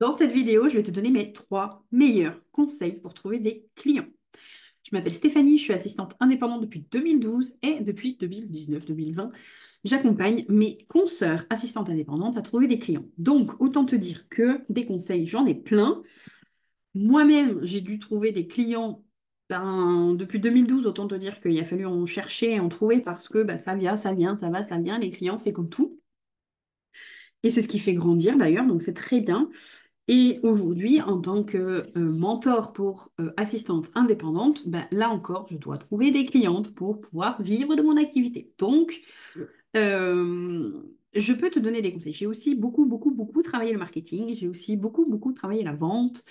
Dans cette vidéo, je vais te donner mes trois meilleurs conseils pour trouver des clients. Je m'appelle Stéphanie, je suis assistante indépendante depuis 2012 et depuis 2019-2020, j'accompagne mes consoeurs assistantes indépendantes à trouver des clients. Donc, autant te dire que des conseils, j'en ai plein. Moi-même, j'ai dû trouver des clients ben, depuis 2012, autant te dire qu'il a fallu en chercher et en trouver parce que ben, ça vient, ça vient, ça va, ça vient. Les clients, c'est comme tout. Et c'est ce qui fait grandir d'ailleurs, donc c'est très bien. Et aujourd'hui, en tant que euh, mentor pour euh, assistante indépendante, ben, là encore, je dois trouver des clientes pour pouvoir vivre de mon activité. Donc, euh, je peux te donner des conseils. J'ai aussi beaucoup, beaucoup, beaucoup travaillé le marketing. J'ai aussi beaucoup, beaucoup travaillé la vente.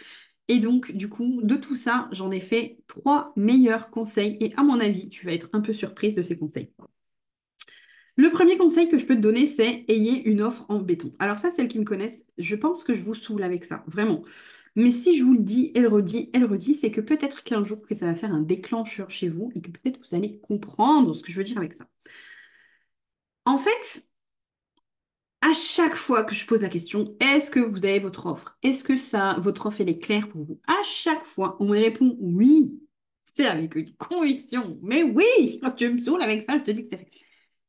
Et donc, du coup, de tout ça, j'en ai fait trois meilleurs conseils. Et à mon avis, tu vas être un peu surprise de ces conseils. Le premier conseil que je peux te donner, c'est ayez une offre en béton. Alors ça, celles qui me connaissent, je pense que je vous saoule avec ça, vraiment. Mais si je vous le dis elle le elle elle le c'est que peut-être qu'un jour que ça va faire un déclencheur chez vous et que peut-être vous allez comprendre ce que je veux dire avec ça. En fait, à chaque fois que je pose la question, est-ce que vous avez votre offre Est-ce que ça, votre offre, elle est claire pour vous À chaque fois, on me répond oui. C'est avec une conviction. Mais oui, quand tu me saoules avec ça, je te dis que c'est fait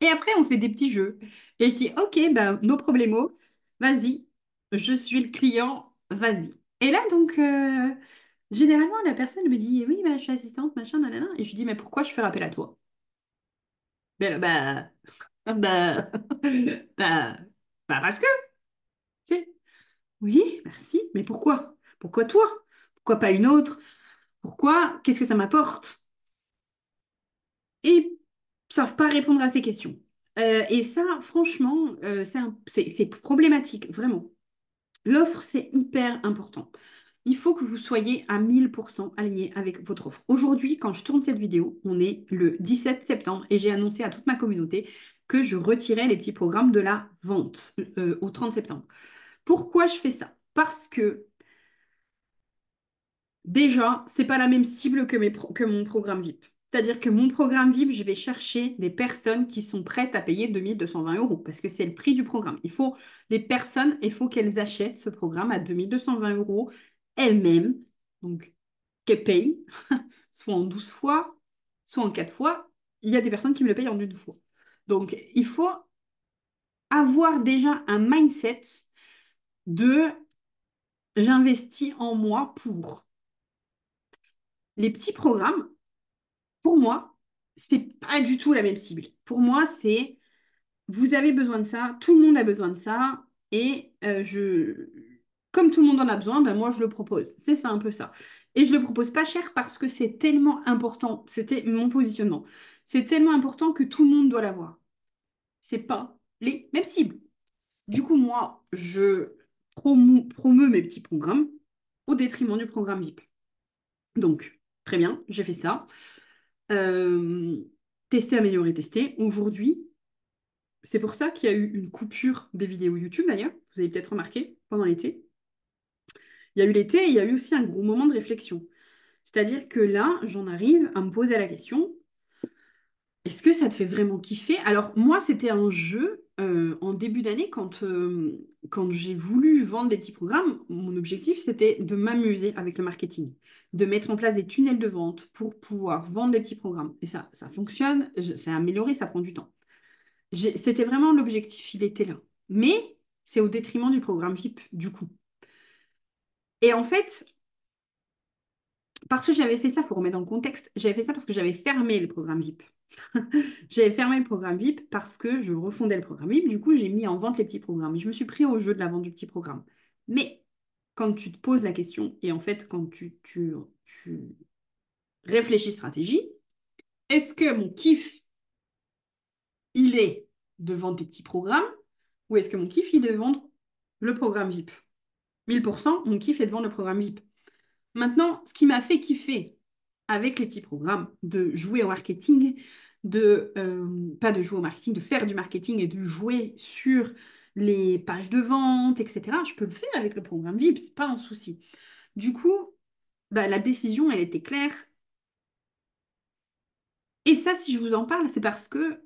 et après, on fait des petits jeux. Et je dis, OK, ben, bah, nos problémo, vas-y, je suis le client, vas-y. Et là, donc, euh, généralement, la personne me dit, oui, ben, je suis assistante, machin, nanana. Et je lui dis, mais pourquoi je fais appel à toi? Ben, ben, ben, ben, ben, parce que, tu sais. Oui, merci, mais pourquoi? Pourquoi toi? Pourquoi pas une autre? Pourquoi? Qu'est-ce que ça m'apporte? Et savent pas répondre à ces questions. Euh, et ça, franchement, euh, c'est problématique, vraiment. L'offre, c'est hyper important. Il faut que vous soyez à 1000% aligné avec votre offre. Aujourd'hui, quand je tourne cette vidéo, on est le 17 septembre et j'ai annoncé à toute ma communauté que je retirais les petits programmes de la vente euh, au 30 septembre. Pourquoi je fais ça Parce que déjà, c'est pas la même cible que, mes que mon programme VIP. C'est-à-dire que mon programme VIP, je vais chercher des personnes qui sont prêtes à payer 2220 euros parce que c'est le prix du programme. Il faut les personnes, il faut qu'elles achètent ce programme à 2220 euros elles-mêmes. Donc, qu'elles payent, soit en 12 fois, soit en 4 fois. Il y a des personnes qui me le payent en une fois. Donc, il faut avoir déjà un mindset de j'investis en moi pour. Les petits programmes, pour moi, c'est pas du tout la même cible. Pour moi, c'est vous avez besoin de ça, tout le monde a besoin de ça, et euh, je, comme tout le monde en a besoin, ben moi je le propose. C'est ça un peu ça. Et je le propose pas cher parce que c'est tellement important. C'était mon positionnement. C'est tellement important que tout le monde doit l'avoir. C'est pas les mêmes cibles. Du coup, moi, je promeut mes petits programmes au détriment du programme VIP. Donc, très bien, j'ai fait ça. Euh, tester, améliorer, tester. Aujourd'hui, c'est pour ça qu'il y a eu une coupure des vidéos YouTube d'ailleurs, vous avez peut-être remarqué, pendant l'été. Il y a eu l'été et il y a eu aussi un gros moment de réflexion. C'est-à-dire que là, j'en arrive à me poser la question, est-ce que ça te fait vraiment kiffer Alors moi, c'était un jeu euh, en début d'année, quand, euh, quand j'ai voulu vendre des petits programmes, mon objectif, c'était de m'amuser avec le marketing, de mettre en place des tunnels de vente pour pouvoir vendre des petits programmes. Et ça, ça fonctionne, c'est amélioré, ça prend du temps. C'était vraiment l'objectif, il était là. Mais c'est au détriment du programme VIP, du coup. Et en fait, parce que j'avais fait ça, il faut remettre dans le contexte, j'avais fait ça parce que j'avais fermé le programme VIP. j'avais fermé le programme VIP parce que je refondais le programme VIP. Du coup, j'ai mis en vente les petits programmes. Je me suis pris au jeu de la vente du petit programme. Mais quand tu te poses la question, et en fait, quand tu, tu, réfléchis stratégie, est-ce que mon kiff, il est de vendre des petits programmes ou est-ce que mon kiff, il est de vendre le programme VIP 1000%, mon kiff est de vendre le programme VIP. Maintenant, ce qui m'a fait kiffer avec les petits programmes de jouer au marketing, de euh, pas de jouer au marketing, de faire du marketing et de jouer sur les pages de vente, etc. Je peux le faire avec le programme VIP, c'est pas un souci. Du coup, bah, la décision, elle était claire. Et ça, si je vous en parle, c'est parce que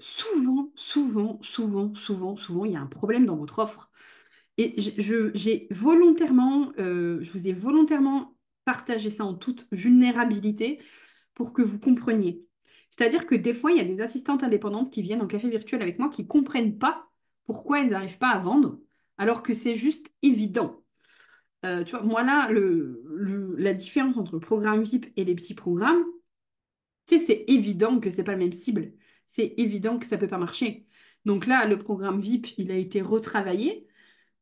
souvent, souvent, souvent, souvent, souvent, il y a un problème dans votre offre. Et j'ai volontairement, euh, je vous ai volontairement partagé ça en toute vulnérabilité pour que vous compreniez. C'est-à-dire que des fois, il y a des assistantes indépendantes qui viennent en café virtuel avec moi qui ne comprennent pas pourquoi elles n'arrivent pas à vendre, alors que c'est juste évident. Euh, tu vois, moi là, le, la différence entre le programme VIP et les petits programmes, c'est évident que ce n'est pas la même cible. C'est évident que ça ne peut pas marcher. Donc là, le programme VIP, il a été retravaillé.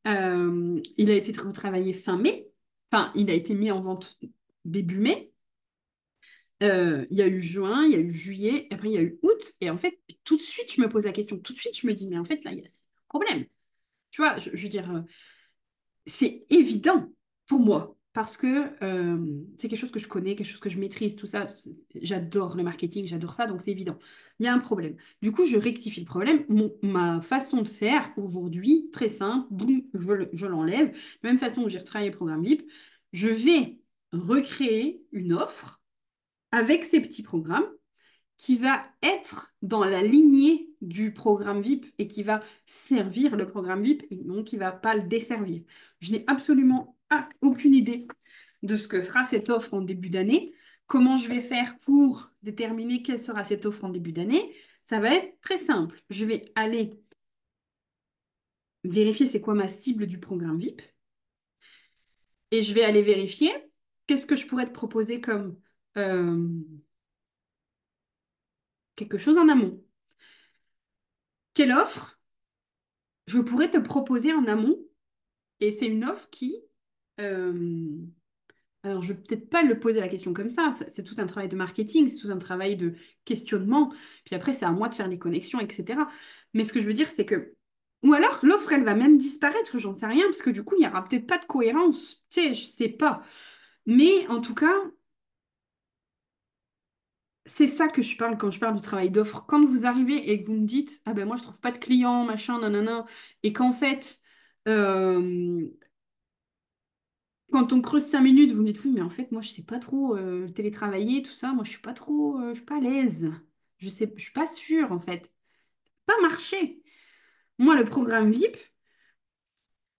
Euh, il a été retravaillé fin mai. Enfin, il a été mis en vente début mai. Euh, il y a eu juin, il y a eu juillet, après il y a eu août. Et en fait, tout de suite, je me pose la question. Tout de suite, je me dis, mais en fait, là, il y a un problème. Tu vois, je veux dire, euh, c'est évident pour moi parce que euh, c'est quelque chose que je connais, quelque chose que je maîtrise, tout ça. J'adore le marketing, j'adore ça, donc c'est évident. Il y a un problème. Du coup, je rectifie le problème. ma façon de faire aujourd'hui, très simple, boum, je l'enlève. De la même façon que j'ai retravaillé le programme VIP, je vais recréer une offre avec ces petits programmes qui va être dans la lignée du programme VIP et qui va servir le programme VIP et non qui ne va pas le desservir. Je n'ai absolument aucune idée de ce que sera cette offre en début d'année, comment je vais faire pour déterminer quelle sera cette offre en début d'année, ça va être très simple. Je vais aller vérifier c'est quoi ma cible du programme VIP et je vais aller vérifier qu'est-ce que je pourrais te proposer comme euh, quelque chose en amont. Quelle offre je pourrais te proposer en amont et c'est une offre qui alors, je vais peut-être pas le poser la question comme ça. C'est tout un travail de marketing, c'est tout un travail de questionnement. Puis après, c'est à moi de faire des connexions, etc. Mais ce que je veux dire, c'est que. Ou alors, l'offre, elle va même disparaître, j'en sais rien, parce que du coup, il n'y aura peut-être pas de cohérence. Tu sais, je sais pas. Mais en tout cas, c'est ça que je parle quand je parle du travail d'offre. Quand vous arrivez et que vous me dites, ah ben moi, je trouve pas de clients, machin, nanana, et qu'en fait quand on creuse cinq minutes, vous me dites oui, mais en fait, moi, je sais pas trop euh, télétravailler, tout ça. Moi, je suis pas trop, euh, je suis pas à l'aise. Je sais, je suis pas sûre en fait. Pas marché. Moi, le programme VIP,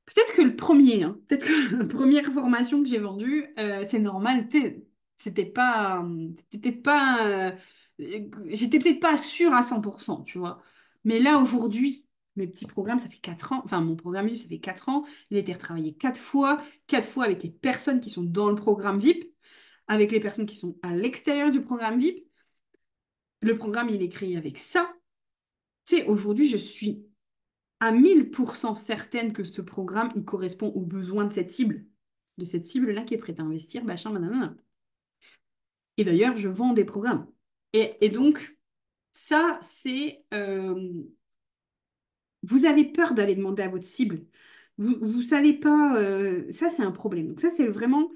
peut-être que le premier, hein, peut-être la première formation que j'ai vendue, euh, c'est normal. C'était pas, peut-être pas, j'étais peut-être pas sûre à 100%, tu vois. Mais là aujourd'hui, mes petits programmes, ça fait 4 ans, enfin mon programme VIP, ça fait 4 ans, il a été retravaillé 4 fois, 4 fois avec les personnes qui sont dans le programme VIP, avec les personnes qui sont à l'extérieur du programme VIP. Le programme, il est créé avec ça. Tu sais, aujourd'hui, je suis à 1000% certaine que ce programme, il correspond aux besoins de cette cible, de cette cible-là qui est prête à investir, machin, nanana. Et d'ailleurs, je vends des programmes. Et, donc, ça, c'est... Euh, vous avez peur d'aller demander à votre cible. Vous ne savez pas. Euh, ça, c'est un problème. Donc, ça, c'est vraiment.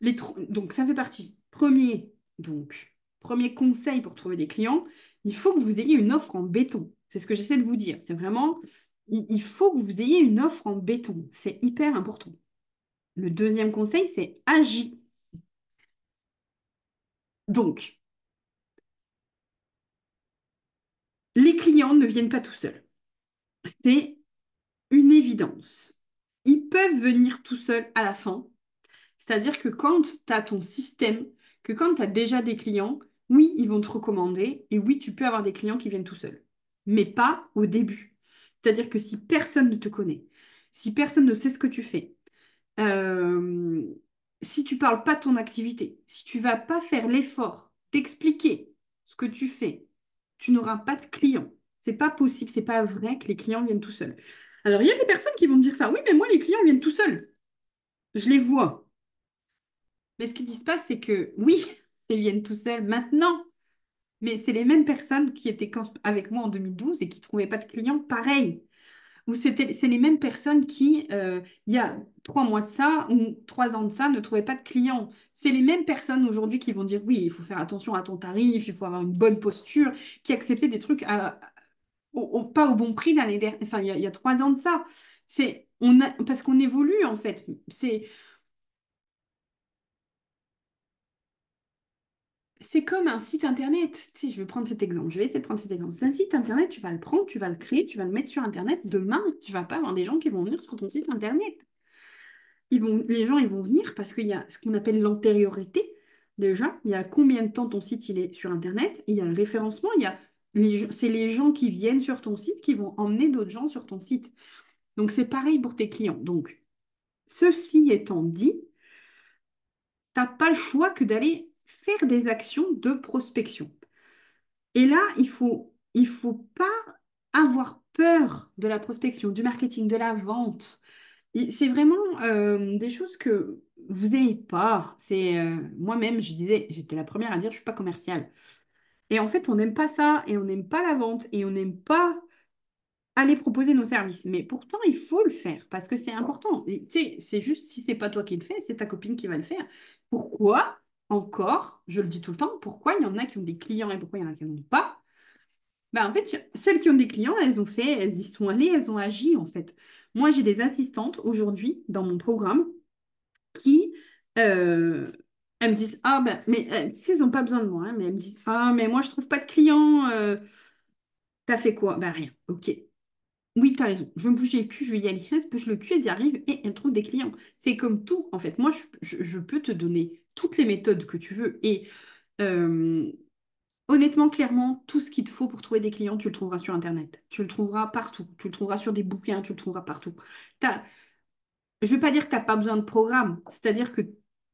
Les donc, ça fait partie. Premier, donc, premier conseil pour trouver des clients il faut que vous ayez une offre en béton. C'est ce que j'essaie de vous dire. C'est vraiment. Il faut que vous ayez une offre en béton. C'est hyper important. Le deuxième conseil, c'est agir. Donc, les clients ne viennent pas tout seuls c'est une évidence. Ils peuvent venir tout seuls à la fin. C'est-à-dire que quand tu as ton système, que quand tu as déjà des clients, oui, ils vont te recommander et oui, tu peux avoir des clients qui viennent tout seuls, mais pas au début. C'est-à-dire que si personne ne te connaît, si personne ne sait ce que tu fais, euh, si tu parles pas de ton activité, si tu vas pas faire l'effort d'expliquer ce que tu fais, tu n'auras pas de clients. C'est pas possible, c'est pas vrai que les clients viennent tout seuls. Alors, il y a des personnes qui vont dire ça. Oui, mais moi, les clients viennent tout seuls. Je les vois. Mais ce qui se passe, c'est que oui, ils viennent tout seuls maintenant. Mais c'est les mêmes personnes qui étaient avec moi en 2012 et qui ne trouvaient pas de clients pareil. Ou c'est les mêmes personnes qui, euh, il y a trois mois de ça ou trois ans de ça, ne trouvaient pas de clients. C'est les mêmes personnes aujourd'hui qui vont dire oui, il faut faire attention à ton tarif, il faut avoir une bonne posture, qui acceptaient des trucs à, pas au bon prix l'année dernière, enfin il y, a, trois ans de ça. C'est parce qu'on évolue en fait. C'est c'est comme un site internet. Tu je vais prendre cet exemple, je vais essayer de prendre cet exemple. C'est un site internet, tu vas le prendre, tu vas le créer, tu vas le mettre sur internet. Demain, tu vas pas avoir des gens qui vont venir sur ton site internet. les gens, ils vont venir parce qu'il y a ce qu'on appelle l'antériorité. Déjà, il y a combien de temps ton site il est sur internet, il y a le référencement, il y a c'est les gens qui viennent sur ton site qui vont emmener d'autres gens sur ton site. Donc, c'est pareil pour tes clients. Donc, ceci étant dit, tu n'as pas le choix que d'aller faire des actions de prospection. Et là, il faut, il faut pas avoir peur de la prospection, du marketing, de la vente. C'est vraiment euh, des choses que vous n'aimez pas. C'est euh, moi-même, je disais, j'étais la première à dire, je suis pas commerciale. Et en fait, on n'aime pas ça, et on n'aime pas la vente, et on n'aime pas aller proposer nos services. Mais pourtant, il faut le faire parce que c'est important. C'est juste si ce n'est pas toi qui le fais, c'est ta copine qui va le faire. Pourquoi encore, je le dis tout le temps, pourquoi il y en a qui ont des clients et pourquoi il y en a qui n'en ont pas ben en fait, celles qui ont des clients, elles ont fait, elles y sont allées, elles ont agi en fait. Moi, j'ai des assistantes aujourd'hui dans mon programme qui euh, elles me disent, ah ben, mais euh, ils n'ont pas besoin de moi, hein, mais elles me disent, ah mais moi je trouve pas de clients, euh, t'as fait quoi? Ben rien, ok. Oui, t'as raison, je me bouge le cul, je vais y aller, je bouge le cul, elles y arrivent et elles trouvent des clients. C'est comme tout, en fait. Moi, je, peux te donner toutes les méthodes que tu veux et euh, honnêtement, clairement, tout ce qu'il te faut pour trouver des clients, tu le trouveras sur Internet, tu le trouveras partout, tu le trouveras sur des bouquins, tu le trouveras partout. Je ne veux pas dire que tu n'as pas besoin de programme, c'est-à-dire que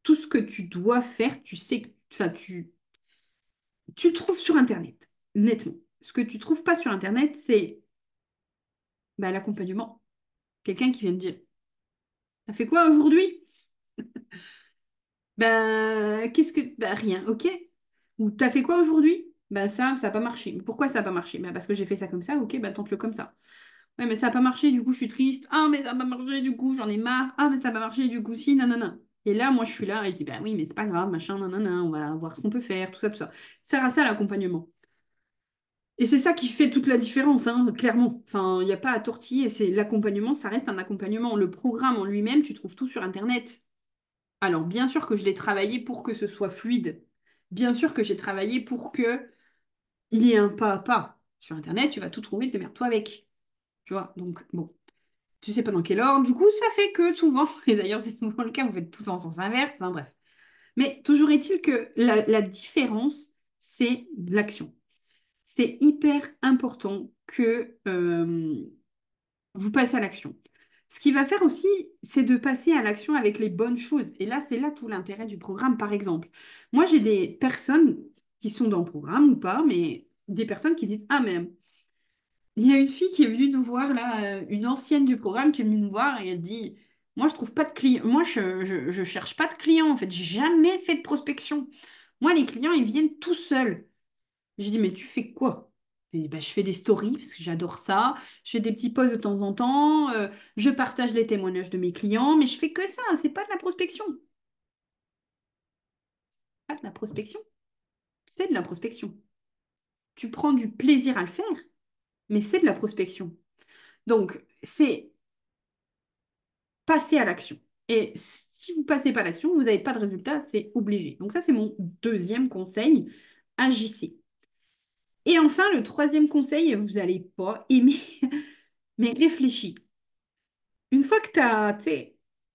tout ce que tu dois faire, tu sais que tu, tu trouves sur Internet, nettement. Ce que tu ne trouves pas sur Internet, c'est bah, l'accompagnement. Quelqu'un qui vient te dire t'as fait quoi aujourd'hui Ben, qu'est-ce que. Ben, rien, ok. Ou t'as fait quoi aujourd'hui Ben, ça, ça n'a pas marché. pourquoi ça n'a pas marché ben, Parce que j'ai fait ça comme ça, ok, ben, tente-le comme ça. Ouais, mais ça n'a pas marché, du coup, je suis triste. Ah, mais ça n'a pas marché, du coup, j'en ai marre. Ah, mais ça n'a pas marché, du coup, si, nanana. Et là, moi, je suis là et je dis, bah oui, mais c'est pas grave, machin, non, on va voir ce qu'on peut faire, tout ça, tout ça. Faire à ça l'accompagnement. Et c'est ça qui fait toute la différence, hein, clairement. Enfin, il n'y a pas à tortiller. C'est l'accompagnement, ça reste un accompagnement. Le programme en lui-même, tu trouves tout sur Internet. Alors, bien sûr que je l'ai travaillé pour que ce soit fluide. Bien sûr que j'ai travaillé pour que il y ait un pas à pas. Sur Internet, tu vas tout trouver, démerde-toi avec. Tu vois, donc bon tu sais pas dans quel ordre. Du coup, ça fait que souvent, et d'ailleurs c'est souvent le cas, vous faites tout en sens inverse, enfin bref. Mais toujours est-il que la, différence, c'est l'action. C'est hyper important que euh, vous passez à l'action. Ce qui va faire aussi, c'est de passer à l'action avec les bonnes choses. Et là, c'est là tout l'intérêt du programme, par exemple. Moi, j'ai des personnes qui sont dans le programme ou pas, mais des personnes qui disent Ah, mais il y a une fille qui est venue nous voir, là, euh, une ancienne du programme qui est venue nous voir et elle dit Moi, je trouve pas de clients. Moi, je, cherche pas de clients, en fait. J'ai jamais fait de prospection. Moi, les clients, ils viennent tout seuls. J'ai dit Mais tu fais quoi dit bah, je fais des stories parce que j'adore ça. Je fais des petits posts de temps en temps. Euh, je partage les témoignages de mes clients, mais je fais que ça. C'est pas de la prospection. Pas de la prospection. C'est de la prospection. Tu prends du plaisir à le faire mais c'est de la prospection. Donc, c'est passer à l'action. Et si vous ne passez pas à l'action, vous n'avez pas de résultat, c'est obligé. Donc ça, c'est mon deuxième conseil, agissez. Et enfin, le troisième conseil, vous n'allez pas aimer, mais réfléchis. Une fois que tu as,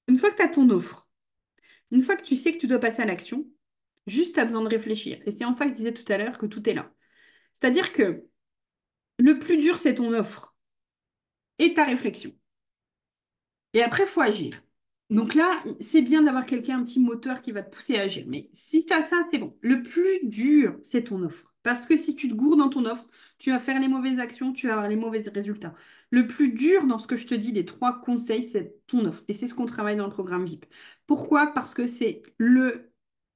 une fois que as ton offre, une fois que tu sais que tu dois passer à l'action, juste tu as besoin de réfléchir. Et c'est en ça que je disais tout à l'heure que tout est là. C'est-à-dire que le plus dur, c'est ton offre et ta réflexion. Et après, il faut agir. Donc là, c'est bien d'avoir quelqu'un, un petit moteur qui va te pousser à agir. Mais si tu as ça, c'est bon. Le plus dur, c'est ton offre. Parce que si tu te gourdes dans ton offre, tu vas faire les mauvaises actions, tu vas avoir les mauvais résultats. Le plus dur dans ce que je te dis, les trois conseils, c'est ton offre. Et c'est ce qu'on travaille dans le programme VIP. Pourquoi Parce que c'est le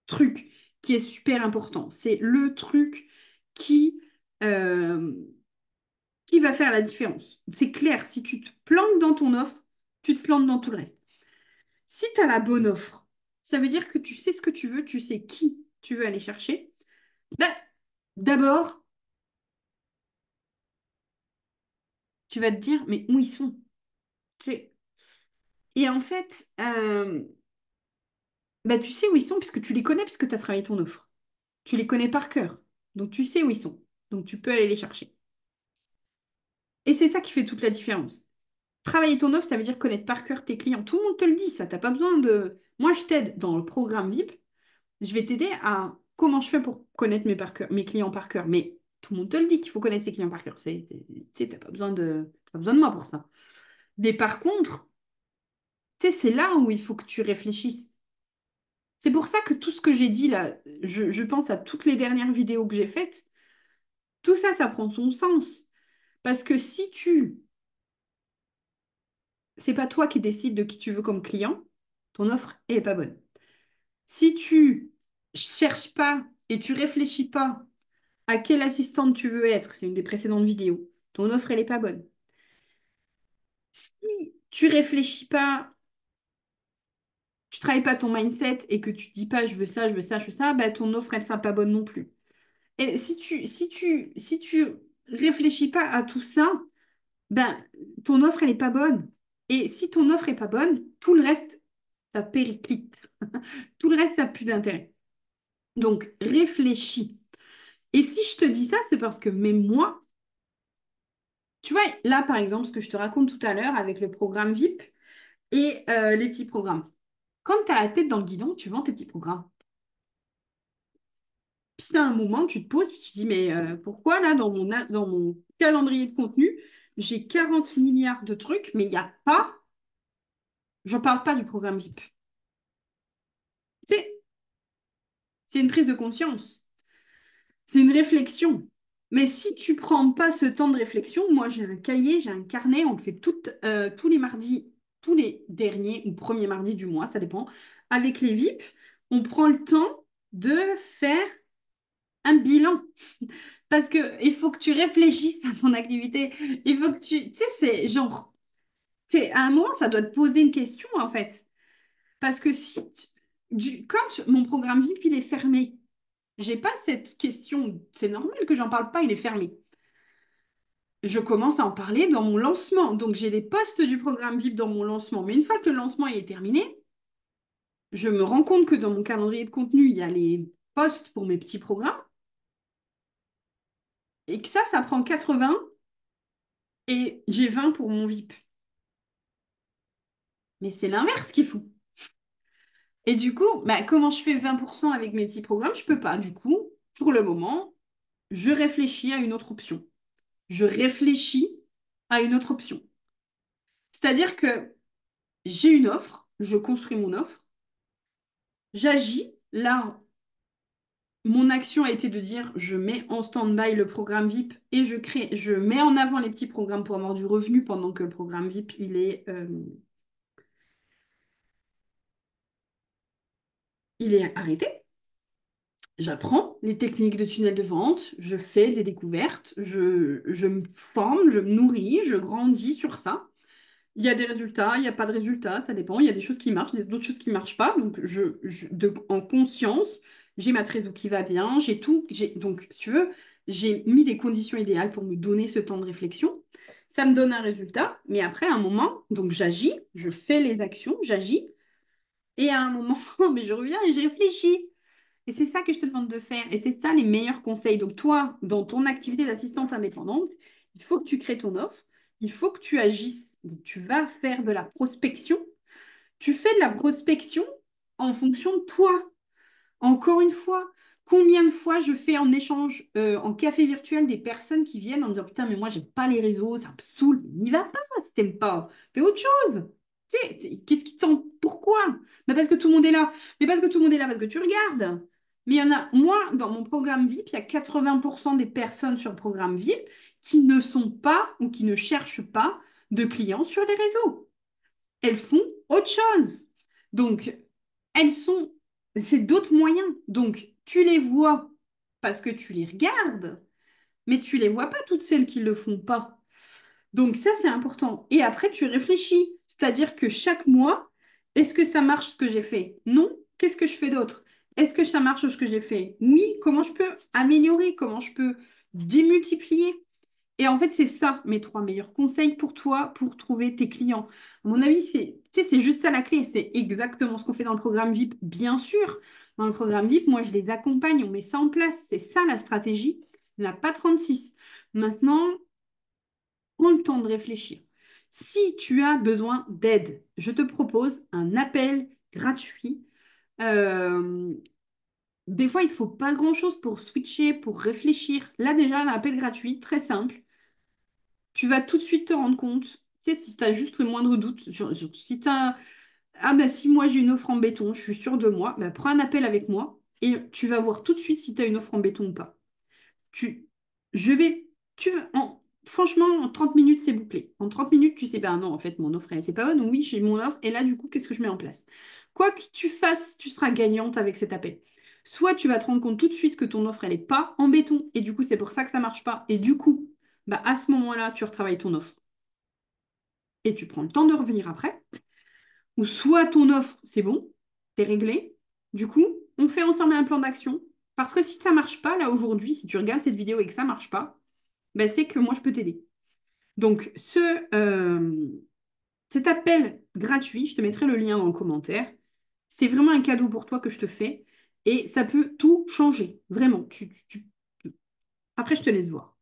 truc qui est super important. C'est le truc qui... Euh, il va faire la différence. C'est clair, si tu te plantes dans ton offre, tu te plantes dans tout le reste. Si tu as la bonne offre, ça veut dire que tu sais ce que tu veux, tu sais qui tu veux aller chercher. Ben, D'abord, tu vas te dire, mais où ils sont tu Et en fait, euh, ben, tu sais où ils sont puisque tu les connais, puisque tu as travaillé ton offre. Tu les connais par cœur. Donc tu sais où ils sont. Donc tu peux aller les chercher. Et c'est ça qui fait toute la différence. Travailler ton offre, ça veut dire connaître par cœur tes clients. Tout le monde te le dit, ça, t'as pas besoin de... Moi, je t'aide dans le programme VIP, je vais t'aider à comment je fais pour connaître mes, clients par cœur. Mais tout le monde te le dit qu'il faut connaître ses clients par cœur. Tu n'as t'as pas besoin de... besoin de moi pour ça. Mais par contre, c'est là où il faut que tu réfléchisses. C'est pour ça que tout ce que j'ai dit là, je pense à toutes les dernières vidéos que j'ai faites, tout ça, ça prend son sens. Parce que si tu... C'est pas toi qui décides de qui tu veux comme client, ton offre n'est pas bonne. Si tu cherches pas et tu réfléchis pas à quelle assistante tu veux être, c'est une des précédentes vidéos, ton offre, elle n'est pas bonne. Si tu réfléchis pas, tu travailles pas ton mindset et que tu dis pas je veux ça, je veux ça, je veux ça, bah, ton offre, elle pas bonne non plus. Et si tu, si tu, si tu réfléchis pas à tout ça, ben, ton offre, elle n'est pas bonne. Et si ton offre n'est pas bonne, tout le reste, ça périclite. tout le reste, ça n'a plus d'intérêt. Donc, réfléchis. Et si je te dis ça, c'est parce que mais moi, tu vois, là, par exemple, ce que je te raconte tout à l'heure avec le programme VIP et euh, les petits programmes. Quand tu as la tête dans le guidon, tu vends tes petits programmes. Puis as un moment, tu te poses, puis tu te dis, mais euh, pourquoi là, dans mon, dans mon calendrier de contenu, j'ai 40 milliards de trucs, mais il n'y a pas, je ne parle pas du programme VIP. C'est, c'est une prise de conscience, c'est une réflexion. Mais si tu ne prends pas ce temps de réflexion, moi j'ai un cahier, j'ai un carnet, on le fait euh, tous les mardis, tous les derniers ou premiers mardis du mois, ça dépend, avec les VIP, on prend le temps de faire un bilan. Parce que il faut que tu réfléchisses à ton activité. Il faut que tu. Tu sais, c'est genre. C'est à un moment, ça doit te poser une question, en fait. Parce que si. du, quand mon programme VIP, il est fermé, j'ai pas cette question. C'est normal que j'en parle pas, il est fermé. Je commence à en parler dans mon lancement. Donc, j'ai des postes du programme VIP dans mon lancement. Mais une fois que le lancement est terminé, je me rends compte que dans mon calendrier de contenu, il y a les postes pour mes petits programmes et que ça, ça prend 80 et j'ai 20 pour mon VIP. Mais c'est l'inverse est fou. Et du coup, bah, comment je fais 20% avec mes petits programmes Je ne peux pas. Du coup, pour le moment, je réfléchis à une autre option. Je réfléchis à une autre option. C'est-à-dire que j'ai une offre, je construis mon offre, j'agis là mon action a été de dire je mets en stand-by le programme VIP et je crée, je mets en avant les petits programmes pour avoir du revenu pendant que le programme VIP il est, euh, il est arrêté. J'apprends les techniques de tunnel de vente, je fais des découvertes, je, me forme, je me nourris, je grandis sur ça. Il y a des résultats, il n'y a pas de résultats, ça dépend. Il y a des choses qui marchent, d'autres choses qui ne marchent pas. Donc, je, en conscience, j'ai ma trésor qui va bien, j'ai tout. Donc, si tu veux, j'ai mis des conditions idéales pour me donner ce temps de réflexion. Ça me donne un résultat, mais après, à un moment, donc j'agis, je fais les actions, j'agis. Et à un moment, mais je reviens et je réfléchis. Et c'est ça que je te demande de faire. Et c'est ça les meilleurs conseils. Donc, toi, dans ton activité d'assistante indépendante, il faut que tu crées ton offre, il faut que tu agisses. Donc, tu vas faire de la prospection. Tu fais de la prospection en fonction de toi. Encore une fois, combien de fois je fais en échange, euh, en café virtuel, des personnes qui viennent en me disant Putain, mais moi, j'aime pas les réseaux, ça me saoule, n'y va pas si t'aimes pas, fais autre chose. Qu'est-ce qui t'en. Pourquoi mais Parce que tout le monde est là. Mais parce que tout le monde est là, parce que tu regardes. Mais il y en a, moi, dans mon programme VIP, il y a 80% des personnes sur le programme VIP qui ne sont pas ou qui ne cherchent pas de clients sur les réseaux. Elles font autre chose. Donc, elles sont c'est d'autres moyens. Donc, tu les vois parce que tu les regardes, mais tu les vois pas toutes celles qui le font pas. Donc, ça, c'est important. Et après, tu réfléchis. C'est-à-dire que chaque mois, est-ce que ça marche ce que j'ai fait Non. Qu'est-ce que je fais d'autre Est-ce que ça marche ce que j'ai fait Oui. Comment je peux améliorer Comment je peux démultiplier Et en fait, c'est ça mes trois meilleurs conseils pour toi pour trouver tes clients. À mon avis, c'est c'est juste ça la clé. C'est exactement ce qu'on fait dans le programme VIP, bien sûr. Dans le programme VIP, moi, je les accompagne, on met ça en place. C'est ça la stratégie. la pas 36. Maintenant, on le temps de réfléchir. Si tu as besoin d'aide, je te propose un appel gratuit. Euh, des fois, il ne faut pas grand-chose pour switcher, pour réfléchir. Là, déjà, un appel gratuit, très simple. Tu vas tout de suite te rendre compte si tu as juste le moindre doute, si tu Ah ben si moi j'ai une offre en béton, je suis sûre de moi, ben, prends un appel avec moi et tu vas voir tout de suite si tu as une offre en béton ou pas. Tu, je vais, tu, franchement, en 30 minutes, c'est bouclé. En 30 minutes, tu sais, ben ah non, en fait, mon offre, elle n'était pas bonne. Oui, j'ai mon offre. Et là, du coup, qu'est-ce que je mets en place Quoi que tu fasses, tu seras gagnante avec cet appel. Soit tu vas te rendre compte tout de suite que ton offre, elle n'est pas en béton. Et du coup, c'est pour ça que ça ne marche pas. Et du coup, bah, à ce moment-là, tu retravailles ton offre et tu prends le temps de revenir après. Ou soit ton offre, c'est bon, t'es réglé. Du coup, on fait ensemble un plan d'action. Parce que si ça marche pas, là, aujourd'hui, si tu regardes cette vidéo et que ça marche pas, ben, c'est que moi, je peux t'aider. Donc, ce, euh, cet appel gratuit, je te mettrai le lien dans le commentaire. C'est vraiment un cadeau pour toi que je te fais. Et ça peut tout changer, vraiment. Après, je te laisse voir.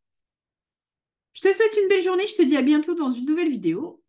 Je te souhaite une belle journée. Je te dis à bientôt dans une nouvelle vidéo.